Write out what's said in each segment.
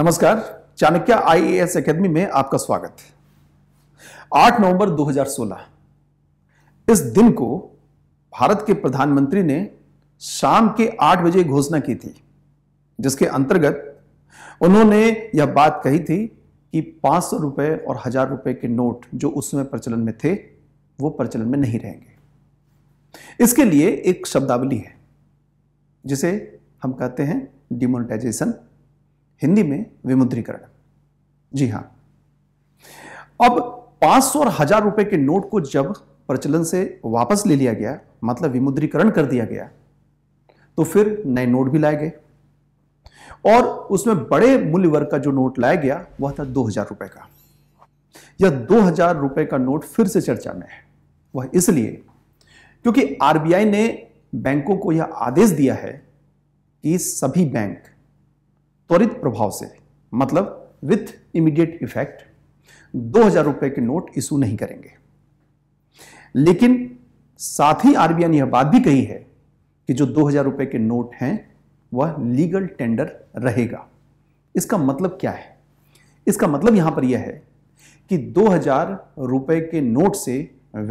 नमस्कार Chanakya IAS academy में आपका स्वागत है 8 नवंबर 2016 इस दिन को भारत के प्रधानमंत्री ने शाम के 8 बजे घोषणा की थी जिसके अंतर्गत उन्होंने यह बात कही थी कि पांच सौ रुपए और हजार रुपए के नोट जो उस समय प्रचलन में थे वो प्रचलन में नहीं रहेंगे इसके लिए एक शब्दावली है जिसे हम कहते हैं डिमोनिटाइजेशन हिंदी में विमुद्रीकरण जी हां अब 500 और हजार रुपए के नोट को जब प्रचलन से वापस ले लिया गया मतलब विमुद्रीकरण कर दिया गया तो फिर नए नोट भी लाए गए और उसमें बड़े मूल्य वर्ग का जो नोट लाया गया वह था दो हजार रुपए का यह दो हजार रुपए का नोट फिर से चर्चा में है वह इसलिए क्योंकि आरबीआई ने बैंकों को यह आदेश दिया है कि सभी बैंक त्वरित प्रभाव से मतलब विथ इमीडिएट इफेक्ट दो हजार रुपए के नोट इशू नहीं करेंगे लेकिन साथ ही आरबीआई ने यह बात भी कही है कि जो दो हजार रुपए के नोट हैं वह लीगल टेंडर रहेगा इसका मतलब क्या है इसका मतलब यहां पर यह है कि दो हजार रुपए के नोट से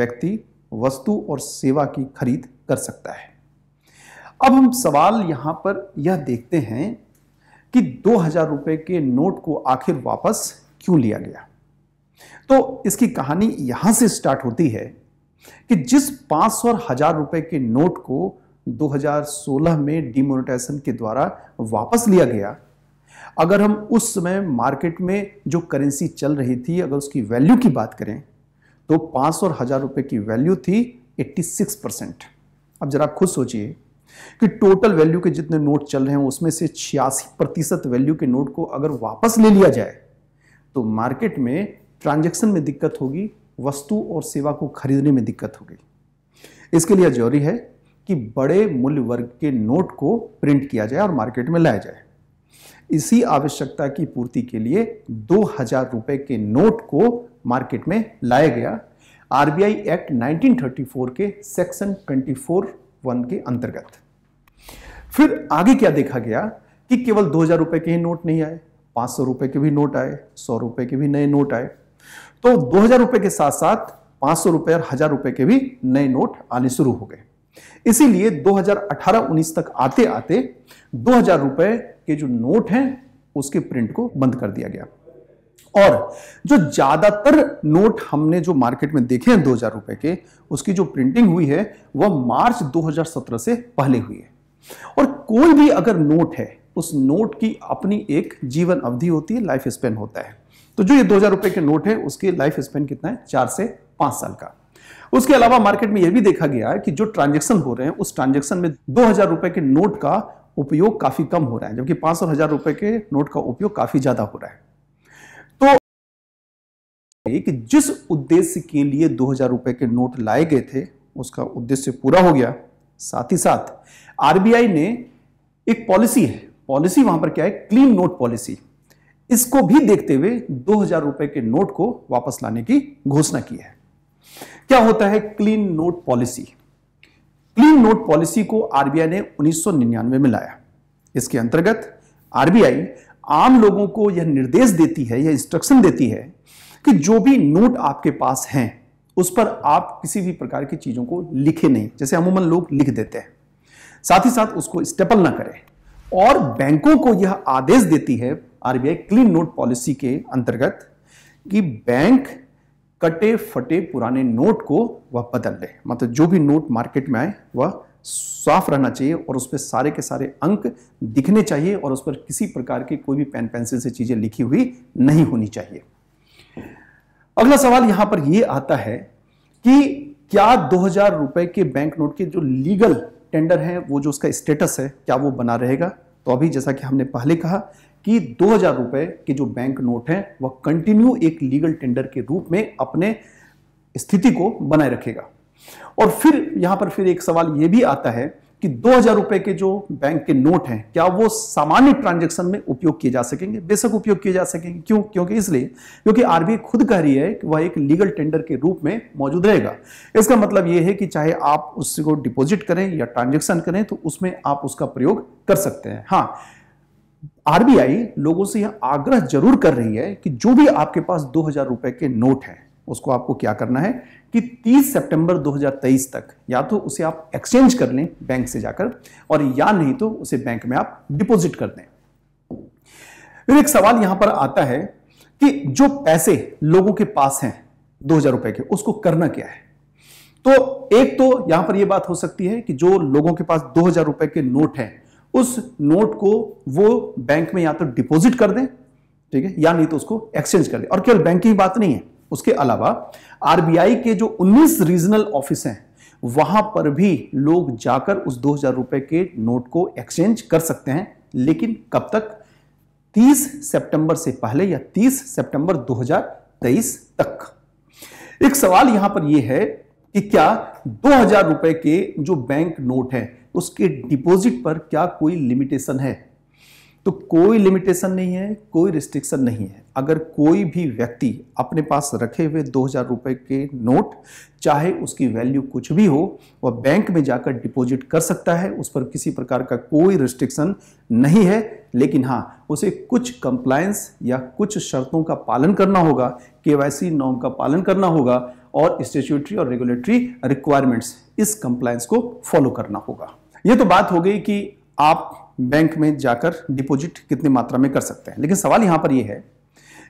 व्यक्ति वस्तु और सेवा की खरीद कर सकता है अब हम सवाल यहां पर यह देखते हैं कि दो हजार रुपए के नोट को आखिर वापस क्यों लिया गया तो इसकी कहानी यहां से स्टार्ट होती है कि जिस पांच सौ हजार रुपए के नोट को 2016 में डिमोनेटाइजेशन के द्वारा वापस लिया गया अगर हम उस समय मार्केट में जो करेंसी चल रही थी अगर उसकी वैल्यू की बात करें तो पांच सौ हजार रुपए की वैल्यू थी 86 परसेंट अब जरा खुद सोचिए कि टोटल वैल्यू के जितने नोट चल रहे हैं उसमें से छियासी प्रतिशत वैल्यू के नोट को अगर वापस ले लिया जाए तो मार्केट में ट्रांजैक्शन में दिक्कत होगी वस्तु और सेवा को खरीदने में दिक्कत होगी इसके लिए जरूरी है कि बड़े मूल्य वर्ग के नोट को प्रिंट किया जाए और मार्केट में लाया जाए इसी आवश्यकता की पूर्ति के लिए दो हजार रुपए के नोट को मार्केट में लाया गया आरबीआई एक्ट 1934 के सेक्शन 24 वन के अंतर्गत फिर आगे क्या देखा गया कि केवल दो हजार रुपए के ही नोट नहीं आए पांच सौ रुपए के भी नोट आए सौ रुपए के भी नए नोट आए तो दो हजार रुपए के साथ साथ पांच सौ रुपए और हजार रुपए के भी नए नोट आने शुरू हो गए इसीलिए 2018-19 तक आते आते दो हजार रुपए के जो नोट हैं उसके प्रिंट को बंद कर दिया गया और जो ज्यादातर नोट हमने जो मार्केट में देखे हैं दो हजार रुपए के उसकी जो प्रिंटिंग हुई है वह मार्च 2017 से पहले हुई है और कोई भी अगर नोट है उस नोट की अपनी एक जीवन अवधि होती है लाइफ स्पेन होता है तो जो ये दो हजार रुपए के नोट है उसकी लाइफ स्पेन कितना है चार से पांच साल का उसके अलावा मार्केट में यह भी देखा गया है कि जो ट्रांजेक्शन हो रहे हैं उस ट्रांजेक्शन में दो हजार रुपए के नोट का उपयोग काफी कम हो रहा है जबकि पांच सौ हजार रुपए के नोट का उपयोग काफी ज्यादा हो रहा है तो एक जिस उद्देश्य के लिए दो हजार रुपए के नोट लाए गए थे उसका उद्देश्य पूरा हो गया साथ ही साथ आरबीआई ने एक पॉलिसी है पॉलिसी वहां पर क्या है क्लीन नोट पॉलिसी इसको भी देखते हुए दो हजार रुपए के नोट को वापस लाने की घोषणा की है क्या होता है clean note policy clean note policy को आरबीआई ने 1999 में लाया इसके अंतर्गत आरबीआई आम लोगों को यह निर्देश देती है यह इंस्ट्रक्शन देती है कि जो भी नोट आपके पास हैं उस पर आप किसी भी प्रकार की चीज़ों को लिखे नहीं जैसे अमूमन लोग लिख देते हैं साथ ही साथ उसको स्टेपल ना करें और बैंकों को यह आदेश देती है आरबीआई क्लीन नोट पॉलिसी के अंतर्गत कि बैंक कटे फटे पुराने नोट को वह बदल ले मतलब जो भी नोट मार्केट में आए वह साफ रहना चाहिए और उस पर सारे के सारे अंक दिखने चाहिए और उस पर किसी प्रकार की कोई भी पेन पेंसिल से चीज़ें लिखी हुई नहीं होनी चाहिए अगला सवाल यहां पर यह आता है कि क्या दो हजार रुपए के बैंक नोट के जो लीगल टेंडर है वो जो उसका स्टेटस है क्या वो बना रहेगा तो अभी जैसा कि हमने पहले कहा कि दो हजार रुपए के जो बैंक नोट हैं वह कंटिन्यू एक लीगल टेंडर के रूप में अपने स्थिति को बनाए रखेगा और फिर यहां पर फिर एक सवाल यह भी आता है कि दो हजार रुपए के जो बैंक के नोट हैं क्या वो सामान्य ट्रांजेक्शन में उपयोग किए जा सकेंगे बेशक उपयोग किए जा सकेंगे क्यों क्योंकि इसलिए क्योंकि आरबीआई खुद कह रही है कि वह एक लीगल टेंडर के रूप में मौजूद रहेगा इसका मतलब यह है कि चाहे आप उसको डिपोजिट करें या ट्रांजेक्शन करें तो उसमें आप उसका प्रयोग कर सकते हैं हाँ आरबीआई लोगों से यह आग्रह जरूर कर रही है कि जो भी आपके पास दो हजार रुपए के नोट हैं उसको आपको क्या करना है कि 30 सितंबर 2023 तक या तो उसे आप एक्सचेंज कर लें बैंक से जाकर और या नहीं तो उसे बैंक में आप डिपॉजिट कर दें फिर एक सवाल यहां पर आता है कि जो पैसे लोगों के पास हैं दो हजार रुपए के उसको करना क्या है तो एक तो यहां पर यह बात हो सकती है कि जो लोगों के पास दो हजार रुपए के नोट हैं उस नोट को वो बैंक में या तो डिपॉजिट कर दें ठीक है या नहीं तो उसको एक्सचेंज कर दें और केवल बैंक की बात नहीं है उसके अलावा आरबीआई के जो 19 रीजनल ऑफिस हैं वहां पर भी लोग जाकर उस दो हजार रुपए के नोट को एक्सचेंज कर सकते हैं लेकिन कब तक 30 सितंबर से पहले या 30 सितंबर 2023 तक एक सवाल यहां पर यह है कि क्या दो हजार रुपए के जो बैंक नोट है उसके डिपॉजिट पर क्या कोई लिमिटेशन है तो कोई लिमिटेशन नहीं है कोई रिस्ट्रिक्शन नहीं है अगर कोई भी व्यक्ति अपने पास रखे हुए दो हज़ार रुपये के नोट चाहे उसकी वैल्यू कुछ भी हो वह बैंक में जाकर डिपॉजिट कर सकता है उस पर किसी प्रकार का कोई रिस्ट्रिक्शन नहीं है लेकिन हाँ उसे कुछ कंप्लायंस या कुछ शर्तों का पालन करना होगा के वाई नॉर्म का पालन करना होगा और स्टेचुटरी और रेगुलेटरी रिक्वायरमेंट्स इस कंप्लायंस को फॉलो करना होगा ये तो बात हो गई कि आप बैंक में जाकर डिपॉजिट कितनी मात्रा में कर सकते हैं लेकिन सवाल यहां पर यह है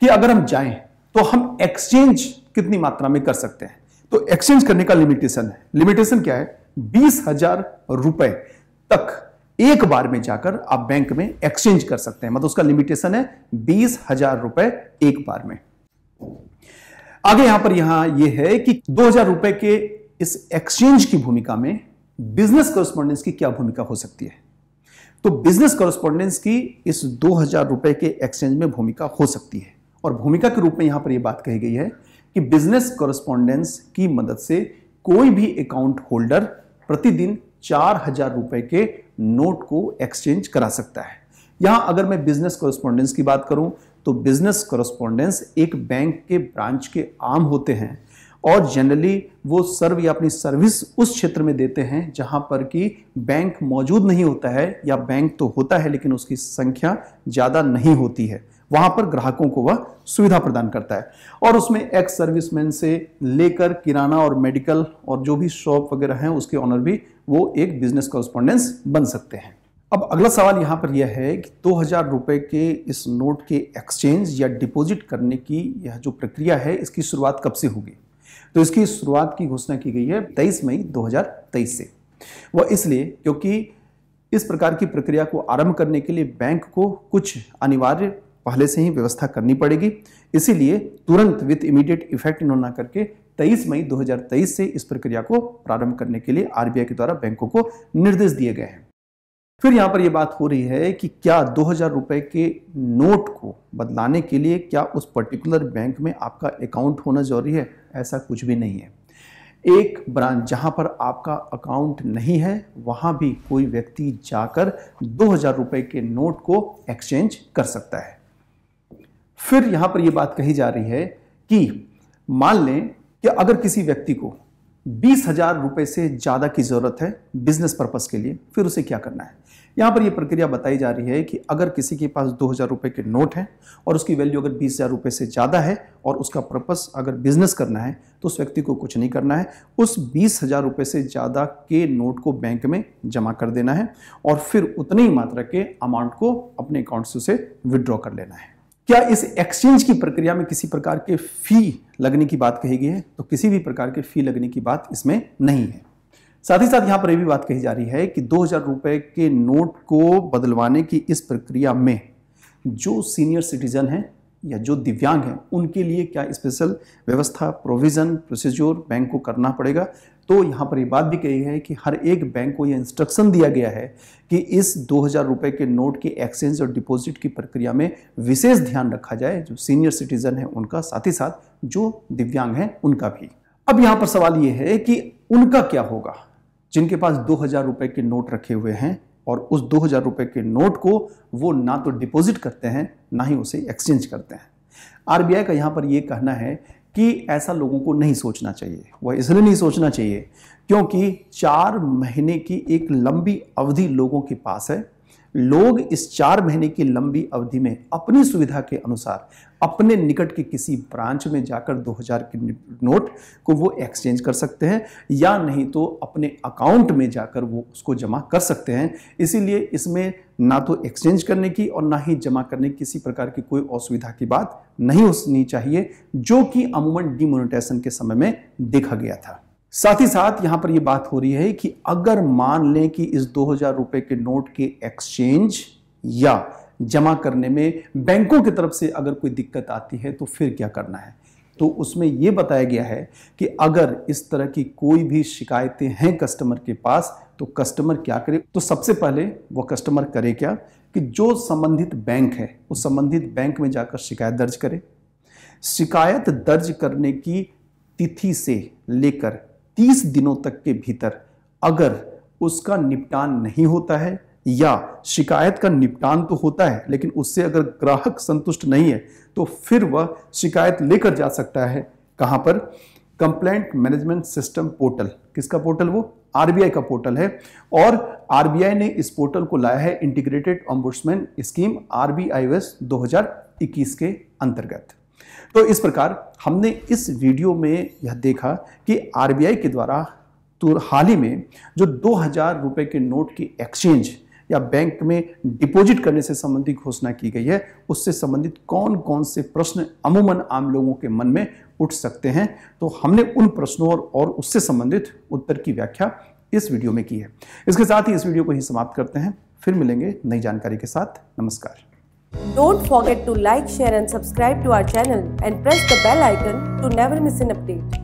कि अगर हम जाएं तो हम एक्सचेंज कितनी मात्रा में कर सकते हैं तो एक्सचेंज करने का लिमिटेशन है लिमिटेशन क्या है बीस हजार रुपए तक एक बार में जाकर आप बैंक में एक्सचेंज कर सकते हैं मतलब उसका लिमिटेशन है बीस हजार रुपए एक बार में आगे यहां पर यहां यह है कि दो हजार रुपए के इस एक्सचेंज की भूमिका में बिजनेस करस्पॉन्डेंस की क्या भूमिका हो सकती है तो बिजनेस कॉरेस्पॉन्डेंस की इस दो हजार रुपए के एक्सचेंज में भूमिका हो सकती है और भूमिका के रूप में यहां पर यह बात कही गई है कि बिजनेस कॉरेस्पॉन्डेंस की मदद से कोई भी अकाउंट होल्डर प्रतिदिन चार हजार रुपए के नोट को एक्सचेंज करा सकता है यहां अगर मैं बिजनेस कॉरेस्पॉन्डेंस की बात करूं तो बिजनेस कॉरेस्पॉन्डेंस एक बैंक के ब्रांच के आम होते हैं और जनरली वो सर्व या अपनी सर्विस उस क्षेत्र में देते हैं जहां पर कि बैंक मौजूद नहीं होता है या बैंक तो होता है लेकिन उसकी संख्या ज़्यादा नहीं होती है वहां पर ग्राहकों को वह सुविधा प्रदान करता है और उसमें एक्स सर्विसमैन से लेकर किराना और मेडिकल और जो भी शॉप वगैरह हैं उसके ऑनर भी वो एक बिजनेस कॉरस्पॉन्डेंस बन सकते हैं अब अगला सवाल यहाँ पर यह है कि दो हज़ार रुपये के इस नोट के एक्सचेंज या डिपॉजिट करने की यह जो प्रक्रिया है इसकी शुरुआत कब से होगी तो इसकी शुरुआत की घोषणा की गई है तेईस मई 2023 से वह इसलिए क्योंकि इस प्रकार की प्रक्रिया को आरंभ करने के लिए बैंक को कुछ अनिवार्य पहले से ही व्यवस्था करनी पड़ेगी इसीलिए तुरंत विथ इमीडिएट इफेक्ट न करके 23 मई 2023 से इस प्रक्रिया को प्रारंभ करने के लिए आरबीआई के द्वारा बैंकों को निर्देश दिए गए हैं फिर यहाँ पर यह बात हो रही है कि क्या दो हज़ार रुपये के नोट को बदलाने के लिए क्या उस पर्टिकुलर बैंक में आपका अकाउंट होना जरूरी है ऐसा कुछ भी नहीं है एक ब्रांच जहां पर आपका अकाउंट नहीं है वहां भी कोई व्यक्ति जाकर दो हज़ार रुपये के नोट को एक्सचेंज कर सकता है फिर यहां पर यह बात कही जा रही है कि मान लें कि अगर किसी व्यक्ति को बीस हजार रुपये से ज़्यादा की ज़रूरत है बिजनेस पर्पज़ के लिए फिर उसे क्या करना है यहाँ पर यह प्रक्रिया बताई जा रही है कि अगर किसी के पास दो हज़ार रुपये के नोट हैं और उसकी वैल्यू अगर बीस हज़ार रुपये से ज़्यादा है और उसका पर्पज़ अगर बिजनेस करना है तो उस व्यक्ति को कुछ नहीं करना है उस बीस हज़ार रुपये से ज़्यादा के नोट को बैंक में जमा कर देना है और फिर उतनी ही मात्रा के अमाउंट को अपने अकाउंट से उसे विड्रॉ कर लेना है क्या इस एक्सचेंज की प्रक्रिया में किसी प्रकार के फी लगने की बात कही गई है तो किसी भी प्रकार के फी लगने की बात इसमें नहीं है साथ ही साथ यहां पर यह भी बात कही जा रही है कि दो हजार के नोट को बदलवाने की इस प्रक्रिया में जो सीनियर सिटीजन है या जो दिव्यांग हैं उनके लिए क्या स्पेशल व्यवस्था प्रोविज़न प्रोसीजर बैंक को करना पड़ेगा तो यहाँ पर ये बात भी कही है कि हर एक बैंक को ये इंस्ट्रक्शन दिया गया है कि इस दो हज़ार के नोट के एक्सचेंज और डिपॉजिट की प्रक्रिया में विशेष ध्यान रखा जाए जो सीनियर सिटीजन है उनका साथ ही साथ जो दिव्यांग हैं उनका भी अब यहाँ पर सवाल ये है कि उनका क्या होगा जिनके पास दो हज़ार रुपये के नोट रखे हुए हैं और उस दो हज़ार रुपये के नोट को वो ना तो डिपॉजिट करते हैं ना ही उसे एक्सचेंज करते हैं आरबीआई का यहाँ पर ये कहना है कि ऐसा लोगों को नहीं सोचना चाहिए वह इसलिए नहीं सोचना चाहिए क्योंकि चार महीने की एक लंबी अवधि लोगों के पास है लोग इस चार महीने की लंबी अवधि में अपनी सुविधा के अनुसार अपने निकट के किसी ब्रांच में जाकर 2000 के नोट को वो एक्सचेंज कर सकते हैं या नहीं तो अपने अकाउंट में जाकर वो उसको जमा कर सकते हैं इसीलिए इसमें ना तो एक्सचेंज करने की और ना ही जमा करने की किसी प्रकार की कोई असुविधा की बात नहीं होनी चाहिए जो कि अमूमन डिमोनिटाइजेशन के समय में देखा गया था साथ ही साथ यहां पर यह बात हो रही है कि अगर मान लें कि इस दो हजार रुपए के नोट के एक्सचेंज या जमा करने में बैंकों की तरफ से अगर कोई दिक्कत आती है तो फिर क्या करना है तो उसमें यह बताया गया है कि अगर इस तरह की कोई भी शिकायतें हैं कस्टमर के पास तो कस्टमर क्या करे तो सबसे पहले वो कस्टमर करे क्या कि जो संबंधित बैंक है उस संबंधित बैंक में जाकर शिकायत दर्ज करें शिकायत दर्ज करने की तिथि से लेकर 30 दिनों तक के भीतर अगर उसका निपटान नहीं होता है या शिकायत का निपटान तो होता है लेकिन उससे अगर ग्राहक संतुष्ट नहीं है तो फिर वह शिकायत लेकर जा सकता है कहां पर कंप्लेंट मैनेजमेंट सिस्टम पोर्टल किसका पोर्टल वो आरबीआई का पोर्टल है और आरबीआई ने इस पोर्टल को लाया है इंटीग्रेटेड ऑम्बुड्समैन स्कीम आरबीआई वेस 2021 के अंतर्गत तो इस प्रकार हमने इस वीडियो में यह देखा कि आरबीआई के द्वारा हाल ही में जो दो हजार रुपए के नोट की एक्सचेंज या बैंक में डिपॉजिट करने से संबंधित घोषणा की गई है उससे संबंधित कौन कौन से प्रश्न अमूमन आम लोगों के मन में उठ सकते हैं तो हमने उन प्रश्नों और, और उससे संबंधित उत्तर की व्याख्या इस वीडियो में की है इसके साथ ही इस वीडियो को ही समाप्त करते हैं फिर मिलेंगे नई जानकारी के साथ नमस्कार Don't forget to like, share and subscribe to our channel and press the bell icon to never miss an update.